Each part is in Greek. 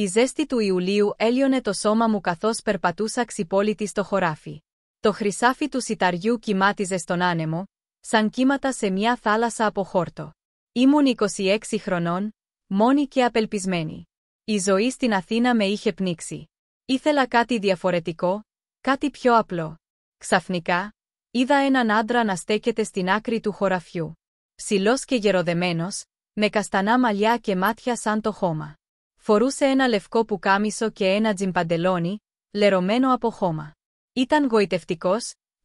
Η ζέστη του Ιουλίου έλειωνε το σώμα μου καθώς περπατούσα ξυπόλυτη στο χωράφι. Το χρυσάφι του σιταριού κοιμάτιζε στον άνεμο, σαν κύματα σε μια θάλασσα από χόρτο. Ήμουν 26 χρονών, μόνη και απελπισμένη. Η ζωή στην Αθήνα με είχε πνίξει. Ήθελα κάτι διαφορετικό, κάτι πιο απλό. Ξαφνικά, είδα έναν άντρα να στέκεται στην άκρη του χωραφιού. Ψηλός και γεροδεμένος, με καστανά μαλλιά και μάτια σαν το χώμα. Φορούσε ένα λευκό πουκάμισο και ένα τζιμπαντελόνι, λερωμένο από χώμα. Ήταν γοητευτικός,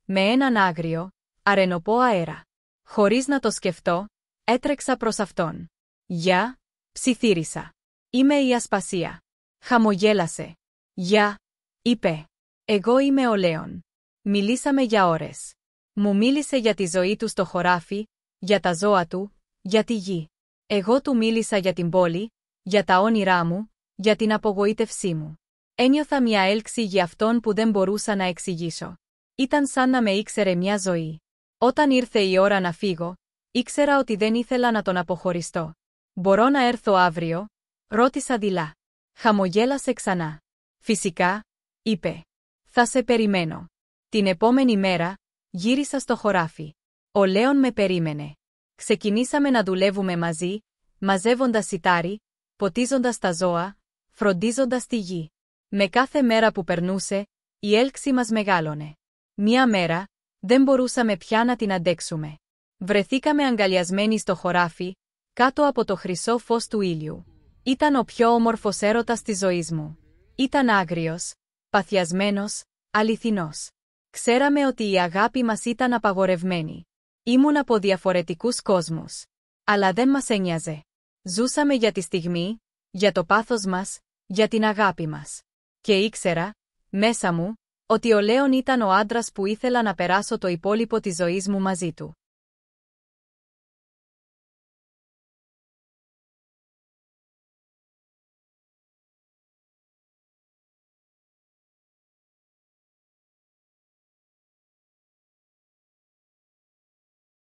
με έναν άγριο, αρενοπό αέρα. Χωρίς να το σκεφτώ, έτρεξα προς αυτόν. «Γεια», ψιθύρισα. «Είμαι η Ασπασία». Χαμογέλασε. «Γεια», είπε. «Εγώ είμαι ο Λέων». Μιλήσαμε για ώρες. Μου μίλησε για τη ζωή του στο χωράφι, για τα ζώα του, για τη γη. Εγώ του μίλησα για την πόλη, για τα όνειρά μου, για την απογοήτευσή μου. Ένιωθα μια έλξη για αυτόν που δεν μπορούσα να εξηγήσω. Ήταν σαν να με ήξερε μια ζωή. Όταν ήρθε η ώρα να φύγω, ήξερα ότι δεν ήθελα να τον αποχωριστώ. «Μπορώ να έρθω αύριο» ρώτησα δειλά. Χαμογέλασε ξανά. «Φυσικά», είπε. «Θα σε περιμένω». Την επόμενη μέρα, γύρισα στο χωράφι. Ο Λέων με περίμενε. Ξεκινήσαμε να δουλεύουμε μαζί, μαζεύοντας σιτάρι, ποτίζοντας τα ζώα, φροντίζοντας τη γη. Με κάθε μέρα που περνούσε, η έλξη μας μεγάλωνε. Μία μέρα, δεν μπορούσαμε πια να την αντέξουμε. Βρεθήκαμε αγκαλιασμένοι στο χωράφι, κάτω από το χρυσό φως του ήλιου. Ήταν ο πιο όμορφος έρωτας της ζωής μου. Ήταν άγριος, παθιασμένος, αληθινός. Ξέραμε ότι η αγάπη μας ήταν απαγορευμένη. Ήμουν από διαφορετικούς κόσμους. Αλλά δεν μας ένοιαζε. Ζούσαμε για τη στιγμή, για το πάθος μας, για την αγάπη μας. Και ήξερα, μέσα μου, ότι ο Λέων ήταν ο άντρας που ήθελα να περάσω το υπόλοιπο της ζωής μου μαζί του.